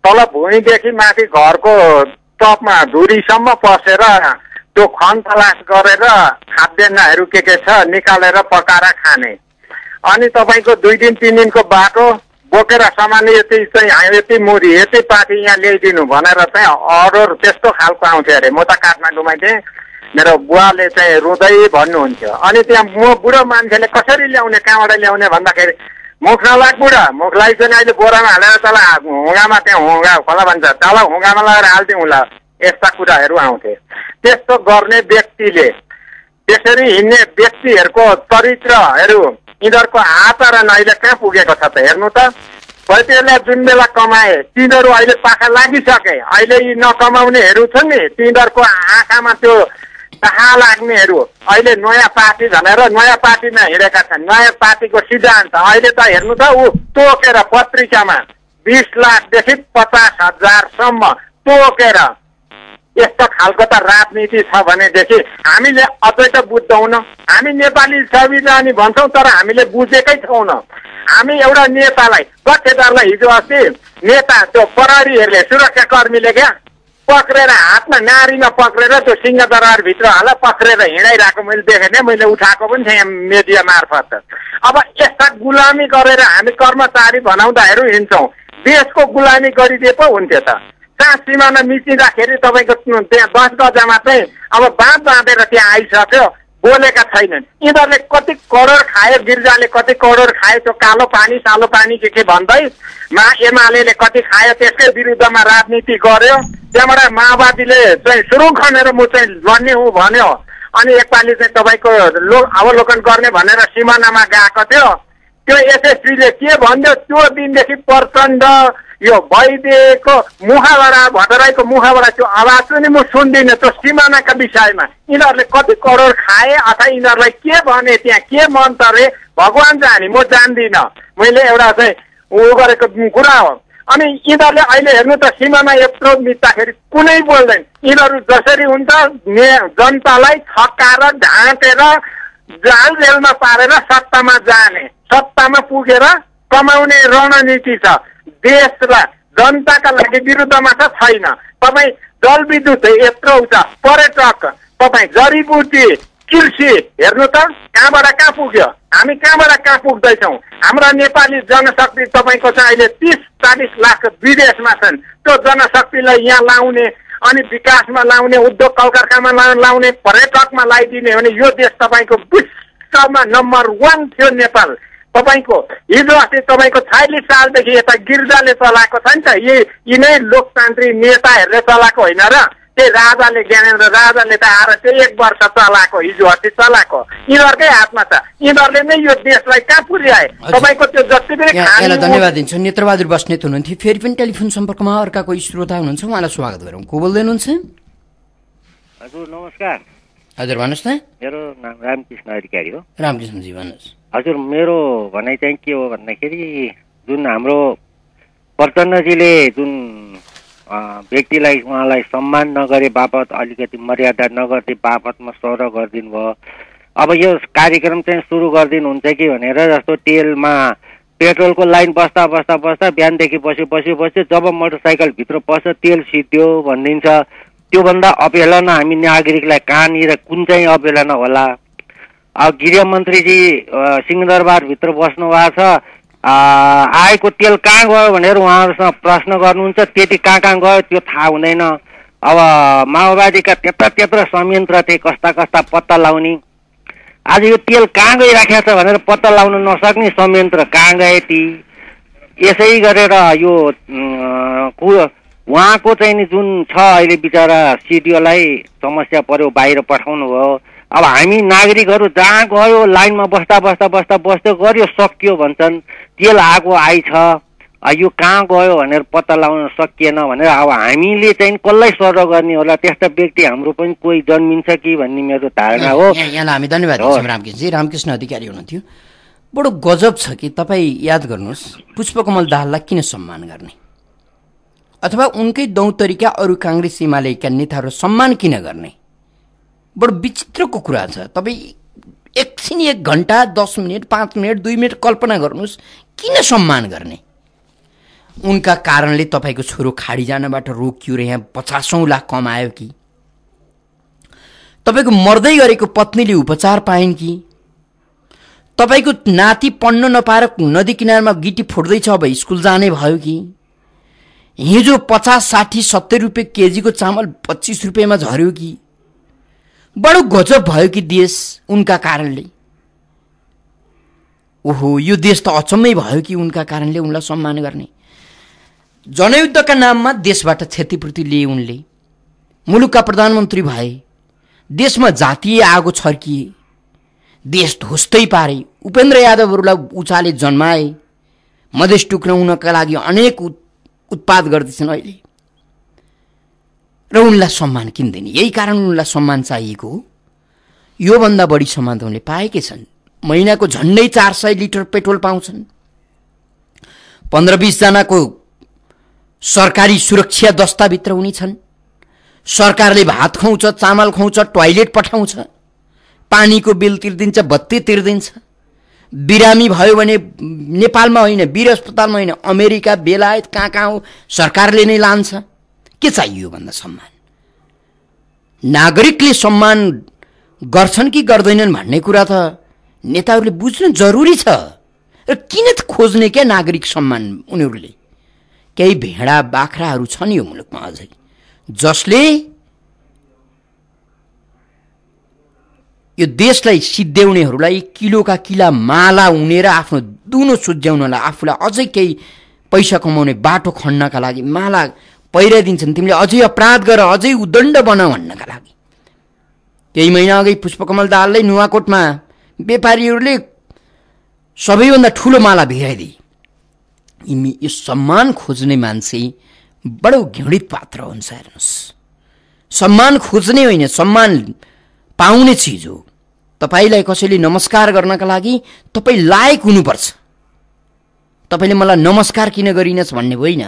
तल भुइँदेखि माथि घरको टपमा धुरीसम्म पसेर त्यो खन तलास गरेर खाद्यान्नहरू के के छ निकालेर पकाएर खाने अनि तपाईँको दुई दिन तिन दिनको बाटो बोकेर सामान यति चाहिँ यति मुरी यति पाठी यहाँ ल्याइदिनु भनेर चाहिँ अर्डर त्यस्तो खालको आउँथ्यो अरे म त काठमाडौँमा थिएँ मेरो बुवाले चाहिँ रुँदै भन्नुहुन्थ्यो अनि त्यहाँ म बुढो मान्छेले कसरी ल्याउने कहाँबाट ल्याउने भन्दाखेरि मुख नलाग बुढा मुखलाई चाहिँ अहिले बोरामा हालेर तल हुँगामा त्यहाँ हुँगा खोला भन्छ तल हुँगामा लगाएर हालिदिउँ होला यस्ता कुराहरू आउँथे त्यस्तो गर्ने व्यक्तिले त्यसरी हिँड्ने व्यक्तिहरूको चरित्रहरू यिनीहरूको हात र अहिले कहाँ पुगेको छ त हेर्नु त पैतेहरूलाई जुन बेला कमाए तिनीहरू अहिले पाखा लागिसके अहिले यी नकमाउनेहरू छन् नि तिनीहरूको आँखामा त्यो कहाँ लाग्नेहरू अहिले नयाँ पार्टी भनेर नयाँ पार्टीमा हिँडेका छन् नयाँ पार्टीको सिद्धान्त अहिले त हेर्नु त ऊ तोकेर पत्रिकामा बिस लाखदेखि पचास हजारसम्म तोकेर यस्तो खालको त राजनीति छ भनेदेखि हामीले अझै त बुझ्दैनौँ हामी नेपाली संविधानी भन्छौँ तर हामीले बुझेकै छौन हामी एउटा नेतालाई पक्षेदारलाई हिजो अस्ति नेता त्यो प्रहरीहरूले सुरक्षाकर्मीले क्या पक्रेर हातमा नारीमा पक्रेर त्यो सिंहदरबारभित्र होला पक्रेर हिँडाइरहेको मैले देखेँ नै मैले उठाएको पनि थिएँ मिडिया मार्फत अब यस्ता गुलामी गरेर हामी कर्मचारी भनाउँदाहरू हिँड्छौँ देशको गुलामी गरिदिए पो हुन्थ्यो त कहाँ सिमाना मिचिँदाखेरि तपाईँको त्यहाँ दस गजामा चाहिँ अब बाँध बाँधेर त्यहाँ आइसक्यो बोलेका छैनन् यिनीहरूले कति करोड खायो गिर्जाले कति करोड खायो त्यो कालो पानी सालो पानी के के भन्दै मा एमाले कति खायो त्यसकै विरुद्धमा राजनीति गर्यो त्यहाँबाट माओवादीले चाहिँ सुरु खनेर म चाहिँ लड्ने हुँ भन्यो अनि एकपालि चाहिँ तपाईँको लो अवलोकन गर्ने भनेर सिमानामा गएको थियो त्यो एसएसपीले के भन्यो त्यो दिनदेखि प्रचण्ड यो वैदेको मुखबाट भट्टराईको मुखबाट त्यो आवाज पनि म सुन्दिनँ त्यो सिमानाका विषयमा यिनीहरूले कति करोड खाए अथवा यिनीहरूलाई के भने त्यहाँ के मन्तरे भगवान् जाने म जान्दिनँ मैले एउटा चाहिँ ऊ गरेको कुरा हो अनि यिनीहरूले अहिले हेर्नु त सीमामा यत्रो बित्दाखेरि कुनै बोल्दैन यिनीहरू जसरी हुन्छ जनतालाई थकाएर ढाँटेर जाल जेलमा पारेर सत्तामा जाने सत्तामा पुगेर कमाउने रणनीति छ देशलाई जनताका लागि विरुद्धमा त छैन तपाईँ जलविद्युत यत्रो छ पर्यटक तपाईँ जडीबुटी कृषि हेर्नु त कहाँबाट कहाँ पुग्यो हामी कहाँबाट कहाँ पुग्दैछौँ हाम्रा नेपाली जनशक्ति तपाईँको चाहिँ अहिले तिस चालिस लाख विदेशमा छन् त्यो जनशक्तिलाई यहाँ लाउने अनि विकासमा लाउने उद्योग कल लाउने पर्यटकमा लाइदिने भने यो देश तपाईँको विश्वमा नम्बर वान थियो नेपाल तपाईँको हिजो अस्ति तपाईँको छयालिस सालदेखि यता गिर्जाले चलाएको छ नि त यी यिनै लोकतान्त्रिक नेताहरूले चलाएको होइन र त्यही राजाले ज्ञानेन्द्र राजाले त आएर त्यही एक वर्ष चलाएको हिजो अस्ति चलाएको यिनीहरूकै हातमा छ यिनीहरूले नै यो देशलाई कहाँ पुर्याए तपाईँको त्यो जति पनि धन्यवाद दिन्छु नेत्रबहादुर बस्नेत हुनुहुन्थ्यो फेरि पनि टेलिफोन सम्पर्कमा अर्काको श्रोता हुनुहुन्छ उहाँलाई स्वागत गरौँ को बोल्दै हुनुहुन्छ हजुर नमस्कार हजुर भन्नुहोस् त मेरो नाम रामकृष्ण अधिकारी हो रामकृष्णजी भन्नुहोस् हजुर मेरो भनाइ चाहिँ के हो भन्दाखेरि जुन हाम्रो प्रचण्डजीले जुन व्यक्तिलाई उहाँलाई सम्मान नगरे बापत अलिकति मर्यादा नगर्ने बापतमा सर गरिदिनु भयो अब यो कार्यक्रम चाहिँ सुरु गरिदिनु हुन्छ कि भनेर जस्तो तेलमा पेट्रोलको लाइन बस्दा बस्दा बस्दा बिहानदेखि बस्यो बस्यो बस्यो जब मोटरसाइकलभित्र पस्छ तेल सिद्धियो भनिदिन्छ त्योभन्दा अवहेलना हामी नागरिकलाई कहाँनिर कुन चाहिँ अवहेलना होला गृहमन्त्रीजी सिंहदरबारभित्र बस्नु भएको छ आएको तेल कहाँ गयो भनेर उहाँहरूसँग प्रश्न गर्नुहुन्छ त्यति कहाँ कहाँ गयो त्यो थाहा हुँदैन अब माओवादीका त्यत्र त्यत्र संयन्त्र थिए कस्ता कस्ता पत्ता लाउने आज यो तेल कहाँ गइराखेको छ भनेर पत्ता लाउन नसक्ने संयन्त्र कहाँ गए ती यसै गरेर यो उहाँको चाहिँ नि जुन छ अहिले बिचरा सिडिओलाई समस्या पर्यो बाहिर पठाउनु भयो अब हामी नागरिकहरू जहाँ गयो लाइनमा बस्दा बस्दा बस्दा बस्दै गऱ्यो सकियो भन्छन् तेल आगो आइछ यो कहाँ गयो भनेर पत्ता लगाउन सकिएन भनेर अब हामीले चाहिँ कसलाई सर्व गर्ने होला त्यस्ता व्यक्ति हाम्रो पनि कोही जन्मिन्छ कि भन्ने मेरो धारणा हो यहाँलाई हामी धन्यवाद रामकृष्ण रामकृष्ण अधिकारी हुनुहुन्थ्यो बडो गजब छ कि तपाईँ याद गर्नुहोस् पुष्पकमल दाहाललाई किन सम्मान गर्ने अथवा उनकै दौतरीका अरू काङ्ग्रेस एमालेका नेताहरू सम्मान किन गर्ने बडो विचित्रको कुरा छ तपाईँ एकछिन एक घन्टा दस मिनट पाँच मिनट दुई मिनट कल्पना गर्नुहोस् किन सम्मान गर्ने उनका कारणले तपाईँको छोरो खाडी जानबाट रोकियो र यहाँ पचासौँ लाख कमायो कि तपाईँको मर्दै गरेको पत्नीले उपचार पाइन् कि तपाईँको नाति पढ्न नपाएर नदी किनारमा गिटी फुट्दैछ अब स्कुल जाने भयो कि हिजो पचास साठी सत्तरी रुपियाँ केजीको चामल पच्चिस रुपियाँमा झऱ्यो कि बडो गजब भयो कि देश उनका कारणले ओहो यो देश त अचम्मै भयो कि उनका कारणले उनलाई सम्मान गर्ने जनयुद्धका नाममा देशबाट क्षतिपूर्ति लिए उनले मुलुकका प्रधानमन्त्री भए देशमा जातीय आगो छर्किए देश ध्वस्तै पारे उपेन्द्र यादवहरूलाई उचाले जन्माए मधेस टुक्राउनका लागि अनेक उत्पाद गर्दैछन् अहिले र उनलाई सम्मान किन्दैन यही कारण उनलाई सम्मान चाहिएको हो योभन्दा बढी सम्मान त उनले पाएकै छन् महिनाको झन्डै चार सय लिटर पेट्रोल पाउँछन् पन्ध्र बिसजनाको सरकारी सुरक्षा दस्ताभित्र उनी छन् सरकारले भात खुवाउँछ चामल खुवाउँछ टोयलेट पठाउँछ पानीको बिल तिर्दिन्छ बत्ती तिर्दिन्छ बिरामी भयो भने नेपालमा होइन वीर अस्पतालमा होइन अमेरिका बेलायत कहाँ कहाँ हो सरकारले नै लान्छ के चाहियो भन्दा सम्मान नागरिकले सम्मान गर्छन् कि गर्दैनन् भन्ने कुरा त नेताहरूले बुझ्नु जरुरी छ र किन खोज्ने क्या नागरिक सम्मान उनीहरूले केही भेडा बाख्राहरू छन् यो मुलुकमा अझै जसले यो देशलाई सिद्ध्याउनेहरूलाई किलोका किला माला उनेर आफ्नो दुनो सुझ्याउनलाई आफूलाई अझै केही पैसा कमाउने बाटो खन्नका लागि माला पहिराइदिन्छन् तिमीले अझै अपराध गर अझै उदण्ड बन भन्नका लागि केही महिना अघि पुष्पकमल दाहालले नुवाकोटमा व्यापारीहरूले सबैभन्दा ठुलो माला भिराइदिए यिनी यो सम्मान खोज्ने मान्छे बडो घृणित पात्र हुन्छ हेर्नुहोस् सम्मान खोज्ने होइन सम्मान पाउने चिज हो तपाईँलाई कसैले नमस्कार गर्नका लागि तपाईँ लायक हुनुपर्छ तपाईँले मलाई नमस्कार किन गरिनस् भन्ने होइन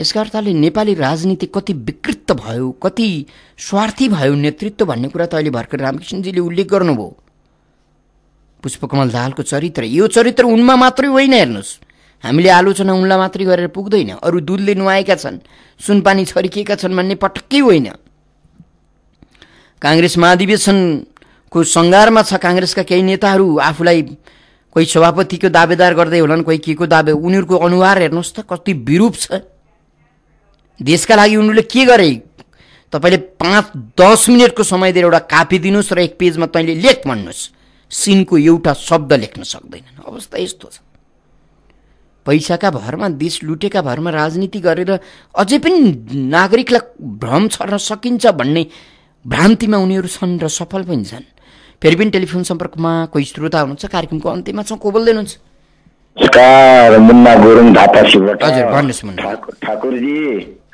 यसका अर्थले नेपाली राजनीति कति विकृत भयो कति स्वार्थी भयो नेतृत्व भन्ने कुरा त अहिले भर्खर रामकृष्णजीले उल्लेख गर्नुभयो पुष्पकमल दाहालको चरित्र यो चरित्र उनमा मात्रै होइन हेर्नुहोस् हामीले आलोचना उनलाई मात्रै गरेर पुग्दैन अरू दुधले नुहाएका छन् सुनपानी छर्किएका छन् भन्ने पटक्कै होइन काङ्ग्रेस महाधिवेशनको सङ्घारमा छ काङ्ग्रेसका केही नेताहरू आफूलाई कोही सभापतिको दावेदार गर्दै होलान् कोही के को दावे उनीहरूको अनुहार हेर्नुहोस् त कति विरूप छ देशका लागि उनीहरूले के गरे तपाईँले पाँच दस मिनटको समय दिएर एउटा कापी दिनुहोस् र एक पेजमा तैँले लेख भन्नुहोस् सिनको एउटा शब्द लेख्न सक्दैनन् अवस्था यस्तो छ पैसाका भरमा देश लुटेका भरमा राजनीति गरेर अझै पनि नागरिकलाई भ्रम छर्न सकिन्छ भन्ने भ्रान्तिमा उनीहरू छन् र सफल पनि छन् फेरि पनि टेलिफोन सम्पर्कमा कोही श्रोता हुनुहुन्छ कार्यक्रमको अन्त्यमा छ को बोल्दै हुनुहुन्छ नमस्कार मुन्ना गुरुङ धापासीबाट ठाकुरजी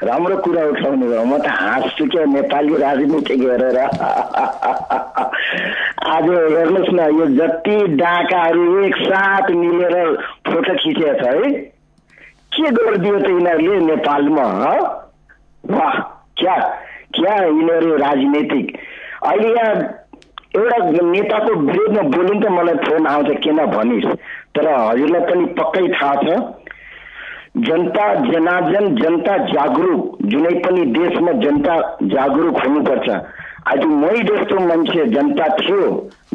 राम्रो कुरा उठाउनु भयो म त हाँस्छु क्या नेपाली राजनीति गरेर आज हेर्नुहोस् न यो जति डाकाहरू एकसाथ मिलेर फोटो खिचेको छ है के गरिदियो त यिनीहरूले नेपालमा वाह क्या क्या यिनीहरू राजनीतिक अहिले यहाँ एउटा नेताको विरोधमा बोल्नु त मलाई फोन आउँछ किन भनिस् तर हजुरलाई पक्क था जनता जनार्जन जनता जागरूक जुनै पनि देशमा जनता जागरुक हुनुपर्छ आज मै जस्तो मान्छे जनता थियो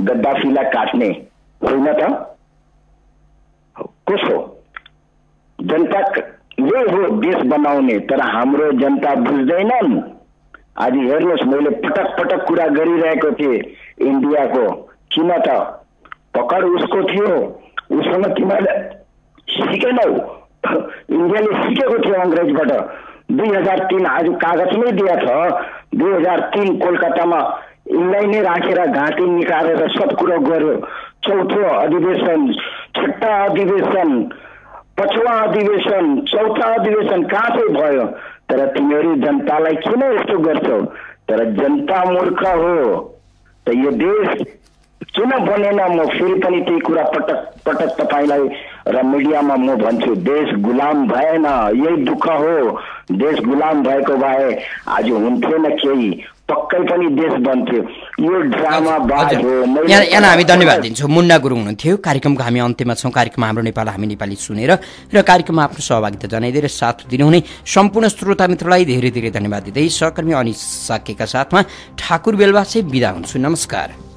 गद्दाफीलाई काट्ने होइन त कसो जनता यही हो देश बनाउने तर हाम्रो जनता बुझ्दैनन् आज हेर्नुहोस् मैले पटक पटक कुरा गरिरहेको थिएँ इन्डियाको किन त पकड उसको थियो उसँग तिमीहरूले सिकेनौ इन्डियाले सिकेको थियो अङ्ग्रेजबाट दुई हजार तिन आज कागजमै दिएको छ दुई हजार तिन कोलकातामा यिनलाई नै राखेर घाँटी निकालेर सब कुरो गर्यो चौथो अधिवेशन छट्टा अधिवेशन पछुवा अधिवेशन चौथा अधिवेशन कहाँ चाहिँ भयो तर तिमीहरू जनतालाई किन यस्तो गर्छौ तर जनता मूर्ख हो त यो देश किन बनेन म फेरि पनि त्यही कुरा पटक पटक तपाईँलाई र मिडियामा म भन्छु देश गुलाम भएन यही दुःख हो देश गुलाम भएको भए आज हुन्थेन केही पक्कै पनि देश बन्थ्यो यो ड्रामा यहाँ हामी धन्यवाद दिन्छौँ मुन्ना गुरुङ हुनुहुन्थ्यो कार्यक्रमको हामी अन्त्यमा छौँ कार्यक्रम हाम्रो नेपाल हामी नेपाली सुनेर र कार्यक्रममा आफ्नो सहभागिता जनाइदिएर साथ दिनुहुने सम्पूर्ण श्रोता मित्रलाई धेरै धेरै धन्यवाद दिँदै सहकर्मी अनि साकेका साथमा ठाकुर बेलवासै बिदा हुन्छु नमस्कार